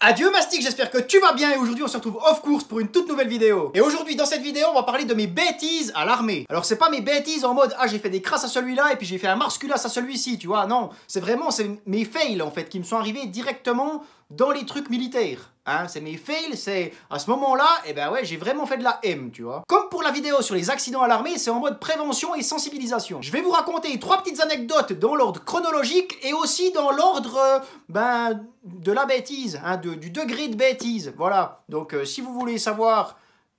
Adieu Mastic, j'espère que tu vas bien et aujourd'hui on se retrouve off course pour une toute nouvelle vidéo. Et aujourd'hui dans cette vidéo on va parler de mes bêtises à l'armée. Alors c'est pas mes bêtises en mode ah j'ai fait des crasses à celui-là et puis j'ai fait un marsculasse à celui-ci, tu vois, non. C'est vraiment c'est mes fails en fait qui me sont arrivés directement dans les trucs militaires. Hein, c'est mes fails, c'est à ce moment-là, et eh ben ouais, j'ai vraiment fait de la M, tu vois. Comme pour la vidéo sur les accidents à l'armée, c'est en mode prévention et sensibilisation. Je vais vous raconter trois petites anecdotes dans l'ordre chronologique et aussi dans l'ordre, euh, ben, de la bêtise, hein, du degré de bêtise, voilà. Donc euh, si vous voulez savoir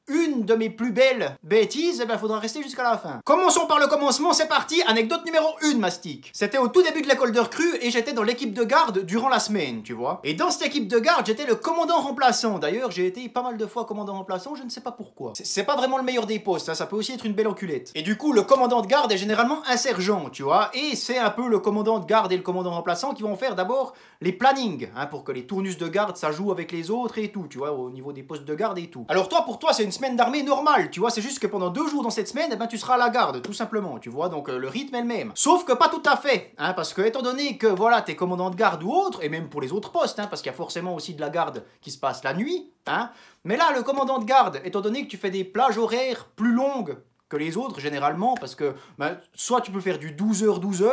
une de mes plus belles bêtises, il eh ben faudra rester jusqu'à la fin. Commençons par le commencement, c'est parti, anecdote numéro 1, m'astique. C'était au tout début de l'école de recrue et j'étais dans l'équipe de garde durant la semaine, tu vois. Et dans cette équipe de garde, j'étais le commandant remplaçant. D'ailleurs, j'ai été pas mal de fois commandant remplaçant, je ne sais pas pourquoi. C'est pas vraiment le meilleur des postes, hein, ça peut aussi être une belle enculette. Et du coup, le commandant de garde est généralement un sergent, tu vois. Et c'est un peu le commandant de garde et le commandant remplaçant qui vont faire d'abord les plannings, hein, pour que les tournus de garde, ça joue avec les autres et tout, tu vois, au niveau des postes de garde et tout. Alors toi, pour toi, c'est une semaine d'armée normale, tu vois, c'est juste que pendant deux jours dans cette semaine, eh ben, tu seras à la garde, tout simplement, tu vois, donc euh, le rythme est le même. Sauf que pas tout à fait, hein, parce que étant donné que, voilà, t'es commandant de garde ou autre, et même pour les autres postes, hein, parce qu'il y a forcément aussi de la garde qui se passe la nuit, hein, mais là, le commandant de garde, étant donné que tu fais des plages horaires plus longues que les autres, généralement, parce que, ben, soit tu peux faire du 12h-12h,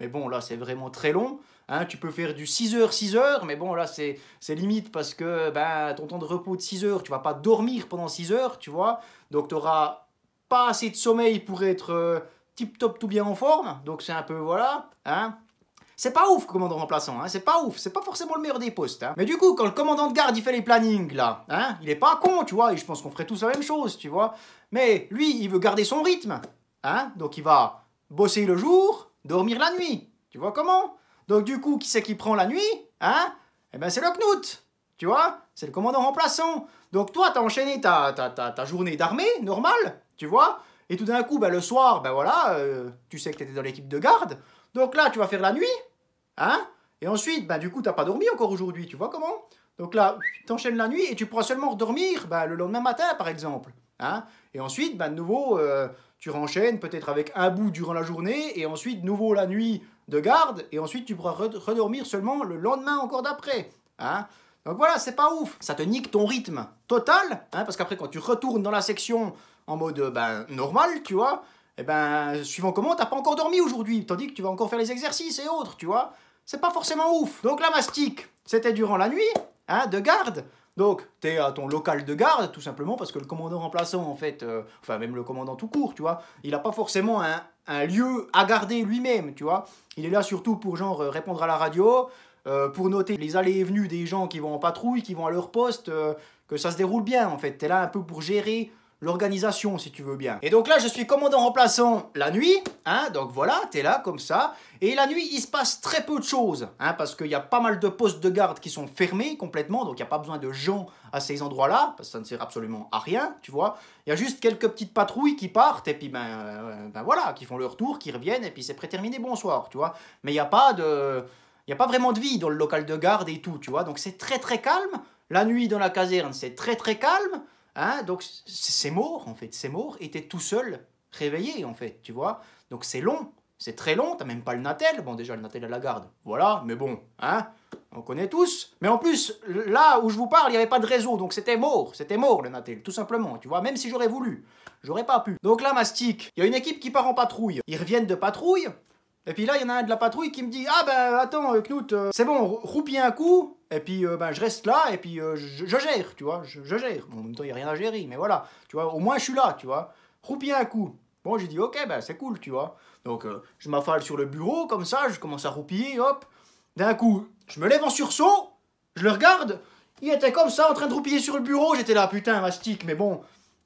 mais bon, là, c'est vraiment très long. Hein. tu peux faire du 6 heures, 6 heures, mais bon, là, c'est limite parce que ben, ton temps de repos de 6 heures, tu vas pas dormir pendant 6 heures, tu vois. Donc, tu n'auras pas assez de sommeil pour être euh, tip-top tout bien en forme. Donc, c'est un peu, voilà. Hein. C'est pas ouf, commandant remplaçant, hein, c'est pas ouf, c'est pas forcément le meilleur des postes. Hein. Mais du coup, quand le commandant de garde, il fait les plannings, là, hein, il est pas con, tu vois, et je pense qu'on ferait tous la même chose, tu vois. Mais lui, il veut garder son rythme, donc il va bosser le jour, dormir la nuit. Tu vois comment Donc du coup, qui c'est qui prend la nuit Hein Eh ben c'est le Knut. Tu vois C'est le commandant remplaçant. Donc toi, t'as enchaîné ta, ta, ta, ta journée d'armée, normale, tu vois Et tout d'un coup, ben, le soir, ben voilà, euh, tu sais que t'étais dans l'équipe de garde. Donc là, tu vas faire la nuit, hein Et ensuite, ben du coup, t'as pas dormi encore aujourd'hui, tu vois comment Donc là, t'enchaînes la nuit et tu pourras seulement redormir ben, le lendemain matin, par exemple. Hein Et ensuite, ben de nouveau... Euh, tu renchaînes peut-être avec un bout durant la journée et ensuite nouveau la nuit de garde et ensuite tu pourras redormir seulement le lendemain encore d'après. Hein Donc voilà, c'est pas ouf. Ça te nique ton rythme total hein, parce qu'après quand tu retournes dans la section en mode ben, normal, tu vois, et eh ben suivant comment, t'as pas encore dormi aujourd'hui tandis que tu vas encore faire les exercices et autres, tu vois. C'est pas forcément ouf. Donc la mastique, c'était durant la nuit, hein, de garde. Donc, tu es à ton local de garde, tout simplement, parce que le commandant remplaçant, en fait, euh, enfin, même le commandant tout court, tu vois, il n'a pas forcément un, lieu à garder lui-même, tu vois. Il est là surtout pour, genre, euh, répondre à la radio, euh, pour noter les allées et venues des gens qui vont en patrouille, qui vont à leur poste, que ça se déroule bien, en fait. Tu es là un peu pour gérer l'organisation, si tu veux bien. Et donc là, je suis commandant remplaçant la nuit, hein, donc voilà, t'es là comme ça. Et la nuit, il se passe très peu de choses, hein, parce qu'il y a pas mal de postes de garde qui sont fermés complètement, donc il n'y a pas besoin de gens à ces endroits-là, parce que ça ne sert absolument à rien, tu vois. Il y a juste quelques petites patrouilles qui partent, et puis ben, euh, ben voilà, qui font leur tour, qui reviennent, et puis c'est préterminé, bonsoir, tu vois. Mais il n'y a pas de... Il n'y a pas vraiment de vie dans le local de garde et tout, tu vois. Donc c'est très très calme. La nuit dans la caserne, c'est très très calme. Hein, donc c'est mort en fait. C'est mort était tout seul réveillé en fait, tu vois. Donc c'est long, c'est très long, t'as même pas le Natel. Bon déjà le Natel à la garde, voilà, mais bon, hein, on connaît tous. Mais en plus, là où je vous parle, il n'y avait pas de réseau, donc c'était mort, c'était mort le Natel, tout simplement, tu vois. Même si j'aurais voulu, j'aurais pas pu. Donc là, Mastic, il y a une équipe qui part en patrouille. Ils reviennent de patrouille, et puis là, il y en a un de la patrouille qui me dit Ah ben attends, Knut, euh, c'est bon, roupille un coup, et puis euh, ben, je reste là, et puis euh, je, gère, tu vois, je, gère. Bon, en même temps, il n'y a rien à gérer, mais voilà, tu vois, au moins je suis là, tu vois. Roupille un coup. Bon, j'ai dit Ok, ben c'est cool, tu vois. Donc je m'affale sur le bureau, comme ça, je commence à roupiller, hop. D'un coup, je me lève en sursaut, je le regarde, il était comme ça en train de roupiller sur le bureau, j'étais là, putain, mastic, mais bon.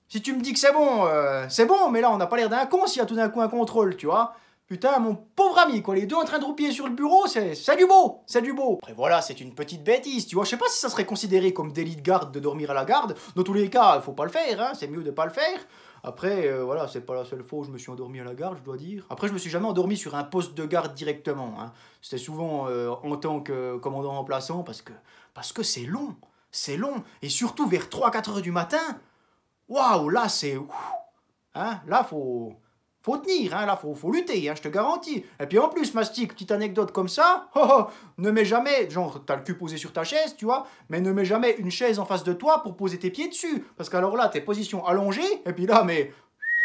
Si tu me dis que c'est bon, c'est bon, mais là on n'a pas l'air d'un con s'il y a tout d'un coup un contrôle, tu vois. Putain, mon pauvre ami, quoi, les deux en train de roupiller sur le bureau, c'est c'est du beau, c'est du beau. Après voilà, c'est une petite bêtise, tu vois, je sais pas si ça serait considéré comme délit de garde de dormir à la garde. Dans tous les cas, faut pas le faire, hein, c'est mieux de pas le faire. Après, euh, voilà, c'est pas la seule fois où je me suis endormi à la garde, je dois dire. Après, je me suis jamais endormi sur un poste de garde directement. Hein. C'était souvent euh, en tant que commandant remplaçant parce que parce que c'est long, c'est long. Et surtout vers 3-4 heures du matin, waouh, là c'est... Hein, là, faut... Faut tenir, hein, là, faut, lutter, hein, je te garantis. Et puis en plus, Mastic, petite anecdote comme ça, oh, oh, ne mets jamais, genre, t'as le cul posé sur ta chaise, tu vois, mais ne mets jamais une chaise en face de toi pour poser tes pieds dessus. Parce qu'alors là, t'es position allongée, et puis là, mais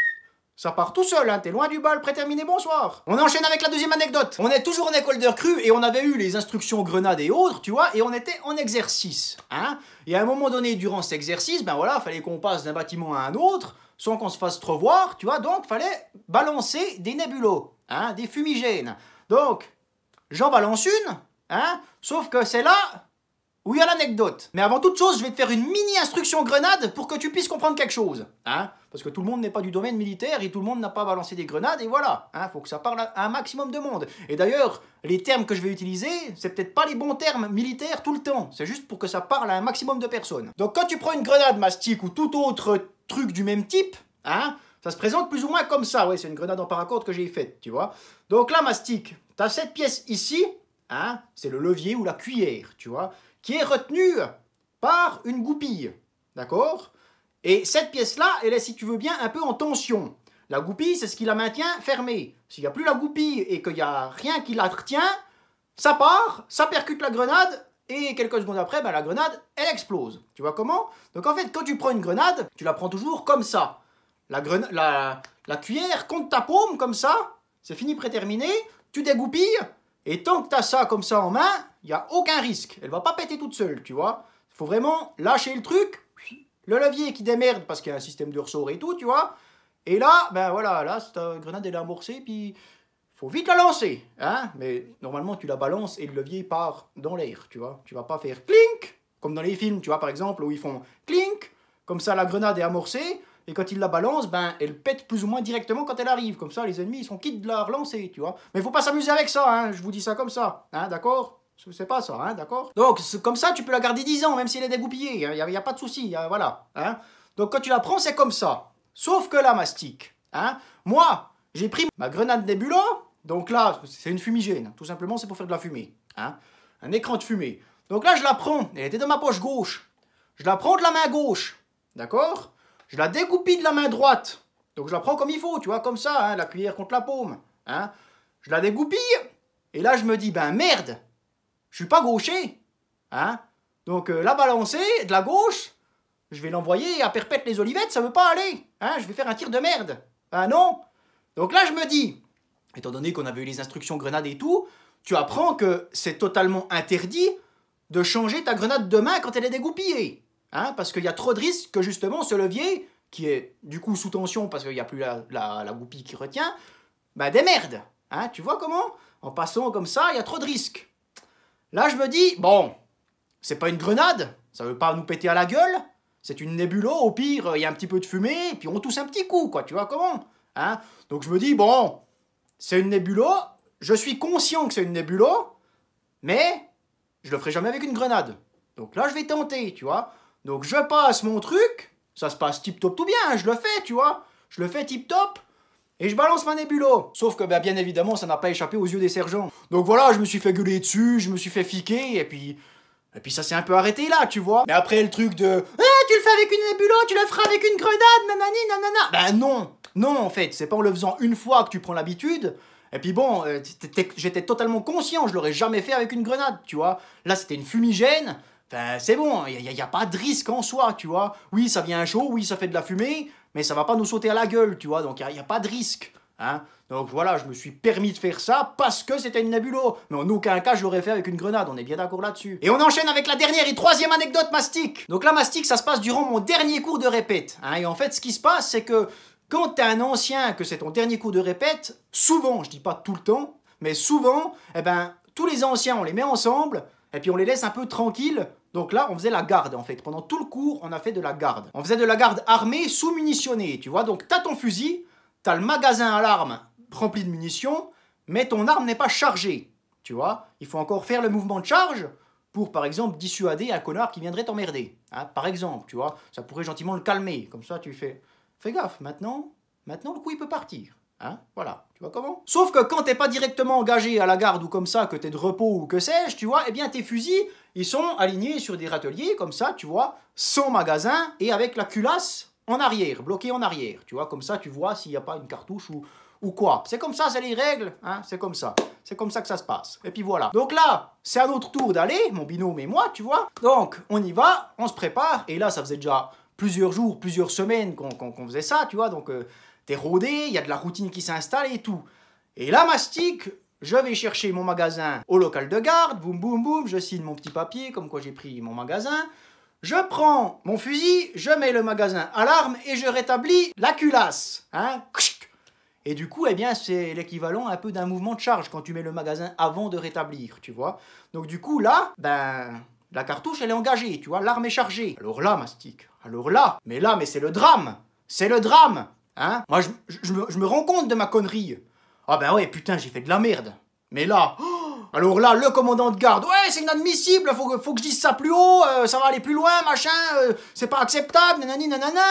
ça part tout seul, hein, t'es loin du bal, préterminé, bonsoir. On enchaîne avec la deuxième anecdote. On est toujours en école de cru et on avait eu les instructions grenades et autres, tu vois, et on était en exercice, hein. Et à un moment donné, durant cet exercice, ben voilà, fallait qu'on passe d'un bâtiment à un autre sans qu'on se fasse trop voir, tu vois. Donc, fallait balancer des nébulos, hein, des fumigènes. Donc, j'en balance une, hein, sauf que c'est là oui à l'anecdote. Mais avant toute chose, je vais te faire une mini-instruction grenade pour que tu puisses comprendre quelque chose. Hein Parce que tout le monde n'est pas du domaine militaire et tout le monde n'a pas balancé des grenades et voilà. Hein Faut que ça parle à un maximum de monde. Et d'ailleurs, les termes que je vais utiliser, c'est peut-être pas les bons termes militaires tout le temps. C'est juste pour que ça parle à un maximum de personnes. Donc quand tu prends une grenade mastic ou tout autre truc du même type, hein, ça se présente plus ou moins comme ça. oui c'est une grenade en paracorde que j'ai faite, tu vois. Donc là, mastic, t'as cette pièce ici, hein, c'est le levier ou la cuillère, tu vois qui est retenue par une goupille. D'accord Et cette pièce-là, elle est, si tu veux bien, un peu en tension. La goupille, c'est ce qui la maintient fermée. S'il n'y a plus la goupille et qu'il n'y a rien qui la retient, ça part, ça percute la grenade, et quelques secondes après, ben, la grenade, elle explose. Tu vois comment Donc en fait, quand tu prends une grenade, tu la prends toujours comme ça. La, la, la cuillère contre ta paume, comme ça, c'est fini préterminé, tu dégoupilles, et tant que tu as ça comme ça en main, il n'y a aucun risque. Elle va pas péter toute seule, tu vois. Il faut vraiment lâcher le truc, le levier qui démerde parce qu'il y a un système de ressort et tout, tu vois. Et là, ben voilà, là, cette grenade, elle est amorcée, puis faut vite la lancer, hein. Mais normalement, tu la balances et le levier part dans l'air, tu vois. Tu vas pas faire clink, comme dans les films, tu vois, par exemple, où ils font clink, comme ça, la grenade est amorcée, et quand ils la balancent, ben, elle pète plus ou moins directement quand elle arrive. Comme ça, les ennemis, ils sont quittes de la relancer, tu vois. Mais faut pas s'amuser avec ça, hein, je vous dis ça comme ça, hein, d'accord c'est pas ça, hein, d'accord Donc, comme ça, tu peux la garder 10 ans, même si elle est dégoupillée. Il n'y a, pas de souci, hein, voilà. Hein. Donc, quand tu la prends, c'est comme ça. Sauf que la mastic, hein. moi, j'ai pris ma grenade débula. Donc là, c'est une fumigène. Tout simplement, c'est pour faire de la fumée. Hein. Un écran de fumée. Donc là, je la prends. Elle était dans ma poche gauche. Je la prends de la main gauche. D'accord Je la découpille de la main droite. Donc je la prends comme il faut, tu vois, comme ça, la cuillère contre la paume. Je la dégoupille. Et là, je me dis, ben merde, je suis pas gaucher. Hein Donc euh, la balancer de la gauche, je vais l'envoyer à perpète les olivettes, ça veut pas aller. Hein je vais faire un tir de merde. Ah non Donc là, je me dis, étant donné qu'on avait eu les instructions grenade et tout, tu apprends que c'est totalement interdit de changer ta grenade de main quand elle est dégoupillée. Hein, parce qu'il y a trop de risques que justement ce levier, qui est du coup sous tension parce qu'il n'y a plus la, la, la, goupille qui retient, bah des merdes. Hein, tu vois comment En passant comme ça, il y a trop de risques. Là, je me dis, bon, c'est pas une grenade, ça veut pas nous péter à la gueule, c'est une nébulo, au pire, il y a un petit peu de fumée, et puis on tousse un petit coup, quoi, tu vois comment hein Donc je me dis, bon, c'est une nébulo, je suis conscient que c'est une nébulo, mais je le ferai jamais avec une grenade. Donc là, je vais tenter, tu vois. Donc je passe mon truc, ça se passe tip-top tout bien, je le fais, tu vois. Je le fais tip-top, et je balance ma nébulo Sauf que bah, bien évidemment, ça n'a pas échappé aux yeux des sergents. Donc voilà, je me suis fait gueuler dessus, je me suis fait fiquer, et puis... Et puis ça s'est un peu arrêté là, tu vois. Mais après le truc de eh, tu le fais avec une nébulo, tu le feras avec une grenade, nanani, nanana !» Ben non Non, en fait, c'est pas en le faisant une fois que tu prends l'habitude... Et puis bon, euh, j'étais totalement conscient, je l'aurais jamais fait avec une grenade, tu vois. Là, c'était une fumigène, ben c'est bon, il n'y a, pas de risque en soi, tu vois. Oui, ça vient chaud, oui, ça fait de la fumée, mais ça va pas nous sauter à la gueule, tu vois, donc il n'y a, pas de risque. Hein. Donc voilà, je me suis permis de faire ça parce que c'était une nébulo. Mais en aucun cas, je l'aurais fait avec une grenade, on est bien d'accord là-dessus. Et on enchaîne avec la dernière et troisième anecdote mastique Donc la mastique, ça se passe durant mon dernier cours de répète. Hein. Et en fait, ce qui se passe, c'est que quand tu es un ancien, que c'est ton dernier cours de répète, souvent, je dis pas tout le temps, mais souvent, eh ben, tous les anciens, on les met ensemble, et puis on les laisse un peu tranquilles. Donc là, on faisait la garde en fait. Pendant tout le cours, on a fait de la garde. On faisait de la garde armée, sous-munitionnée, tu vois. Donc t'as ton fusil, t'as le magasin à l'arme rempli de munitions, mais ton arme n'est pas chargée, tu vois. Il faut encore faire le mouvement de charge pour, par exemple, dissuader un connard qui viendrait t'emmerder. Hein, par exemple, tu vois. Ça pourrait gentiment le calmer. Comme ça, tu fais... Fais gaffe, maintenant, maintenant le coup, il peut partir. Hein, voilà, tu vois comment Sauf que quand t'es pas directement engagé à la garde ou comme ça, que t'es de repos ou que sais-je, tu vois, eh bien tes fusils, ils sont alignés sur des râteliers, comme ça, tu vois, sans magasin, et avec la culasse en arrière, bloquée en arrière, tu vois, comme ça tu vois s'il n'y a pas une cartouche ou, ou quoi. C'est comme ça, c'est les règles, hein, c'est comme ça. C'est comme ça que ça se passe. Et puis voilà. Donc là, c'est à notre tour d'aller, mon binôme et moi, tu vois. Donc, on y va, on se prépare, et là, ça faisait déjà plusieurs jours, plusieurs semaines qu'on faisait ça, tu vois, donc... Euh, t'es rodé, il y a de la routine qui s'installe et tout. Et là, mastique, je vais chercher mon magasin au local de garde, boum boum boum, je signe mon petit papier comme quoi j'ai pris mon magasin. Je prends mon fusil, je mets le magasin à l'arme et je rétablis la culasse. Hein. et du coup, eh bien, c'est l'équivalent un peu d'un mouvement de charge quand tu mets le magasin avant de rétablir, tu vois. Donc du coup, là, ben, la cartouche, elle est engagée, tu vois, l'arme est chargée. Alors là, mastique, alors là, mais là, mais c'est le drame, c'est le drame Hein? Moi, je, me, rends compte de ma connerie. Ah ben ouais, putain, j'ai fait de la merde. Mais là, alors là, le commandant de garde, ouais, c'est inadmissible, faut que, je dise ça plus haut, euh, ça va aller plus loin, machin, euh, c'est pas acceptable, nanani, nanana.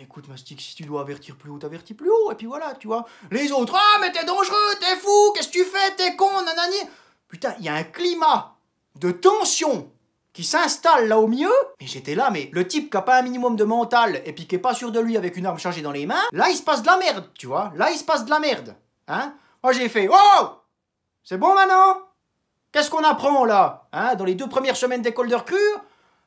Écoute, Mastic, si tu dois avertir plus haut, t'avertis plus haut, et puis voilà, tu vois. Les autres, ah, mais t'es dangereux, t'es fou, qu'est-ce que tu fais, t'es con, nanani. Putain, il y a un climat de tension qui s'installe là au milieu. Mais j'étais là, mais le type qui n'a pas un minimum de mental et puis qui n'est pas sûr de lui avec une arme chargée dans les mains, là il se passe de la merde, tu vois. Là il se passe de la merde. Hein Moi j'ai fait Oh C'est bon maintenant Qu'est-ce qu'on apprend là hein Dans les deux premières semaines d'école de recrue,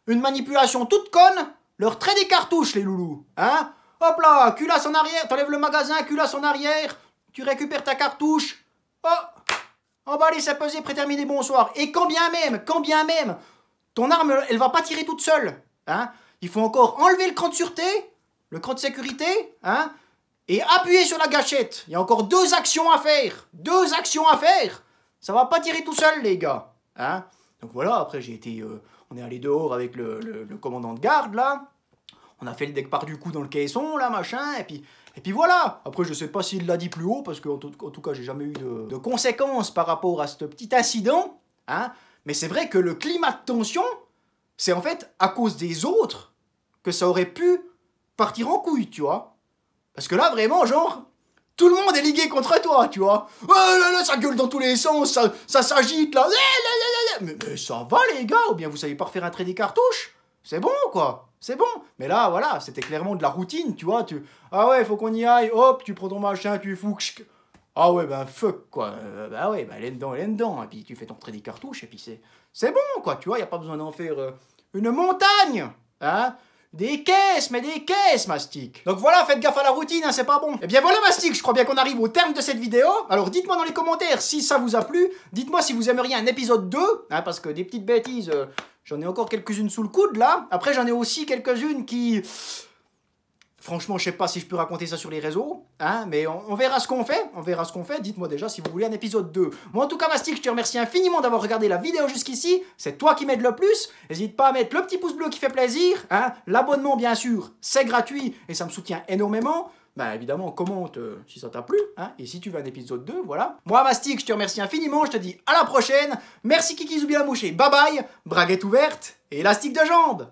une manipulation toute conne, Leur trait des cartouches, les loulous. Hein Hop là, culasse en arrière, t'enlèves le magasin, culasse en arrière, tu récupères ta cartouche. Oh Oh bah allez, ça préterminé, bonsoir. Et quand bien même, quand bien même, ton arme, elle va pas tirer toute seule. Hein Il faut encore enlever le cran de sûreté, le cran de sécurité, hein et appuyer sur la gâchette. Il y a encore deux actions à faire. Deux actions à faire. Ça va pas tirer tout seul, les gars. Hein Donc voilà, après j'ai été... Euh, on est allé dehors avec le, commandant de garde, là. On a fait le deck du coup dans le caisson, là, machin. Et puis, et puis voilà. Après, je sais pas s'il l'a dit plus haut, parce qu'en tout, en tout cas, j'ai jamais eu de, de, conséquences par rapport à ce petit incident. Hein mais c'est vrai que le climat de tension, c'est en fait à cause des autres que ça aurait pu partir en couille, tu vois. Parce que là, vraiment, genre, tout le monde est ligué contre toi, tu vois. Oh là là, ça gueule dans tous les sens, ça, ça s'agite là. Eh, mais, ça va, les gars, ou bien vous savez pas refaire un trait des cartouches C'est bon, quoi. C'est bon. Mais là, voilà, c'était clairement de la routine, tu vois. Tu... Ah ouais, faut qu'on y aille, hop, tu prends ton machin, tu fous. Ah ouais, ben fuck quoi. Euh, bah ouais, ben elle est dedans, elle est dedans. Et puis tu fais ton trait des cartouches, et puis c'est, c'est bon, quoi. Tu vois, il a pas besoin d'en faire euh, une montagne. Hein des caisses, mais des caisses, Mastic Donc voilà, faites gaffe à la routine, hein, c'est pas bon Et eh bien voilà, Mastic, je crois bien qu'on arrive au terme de cette vidéo. Alors dites-moi dans les commentaires si ça vous a plu, dites-moi si vous aimeriez un épisode 2, hein, parce que des petites bêtises, euh, j'en ai encore quelques-unes sous le coude, là. Après, j'en ai aussi quelques-unes qui... Franchement, je sais pas si je peux raconter ça sur les réseaux, hein, mais on, verra ce qu'on fait, on verra ce qu'on fait. Dites-moi déjà si vous voulez un épisode 2. Moi, en tout cas, Mastic, je te remercie infiniment d'avoir regardé la vidéo jusqu'ici. C'est toi qui m'aides le plus. N'hésite pas à mettre le petit pouce bleu qui fait plaisir, hein. L'abonnement, bien sûr, c'est gratuit et ça me soutient énormément. Bah évidemment, commente euh, si ça t'a plu, hein, et si tu veux un épisode 2, voilà. Moi, Mastic, je te remercie infiniment, je te dis à la prochaine. Merci Kiki la mouchée, bye bye, braguette ouverte et élastique de jambes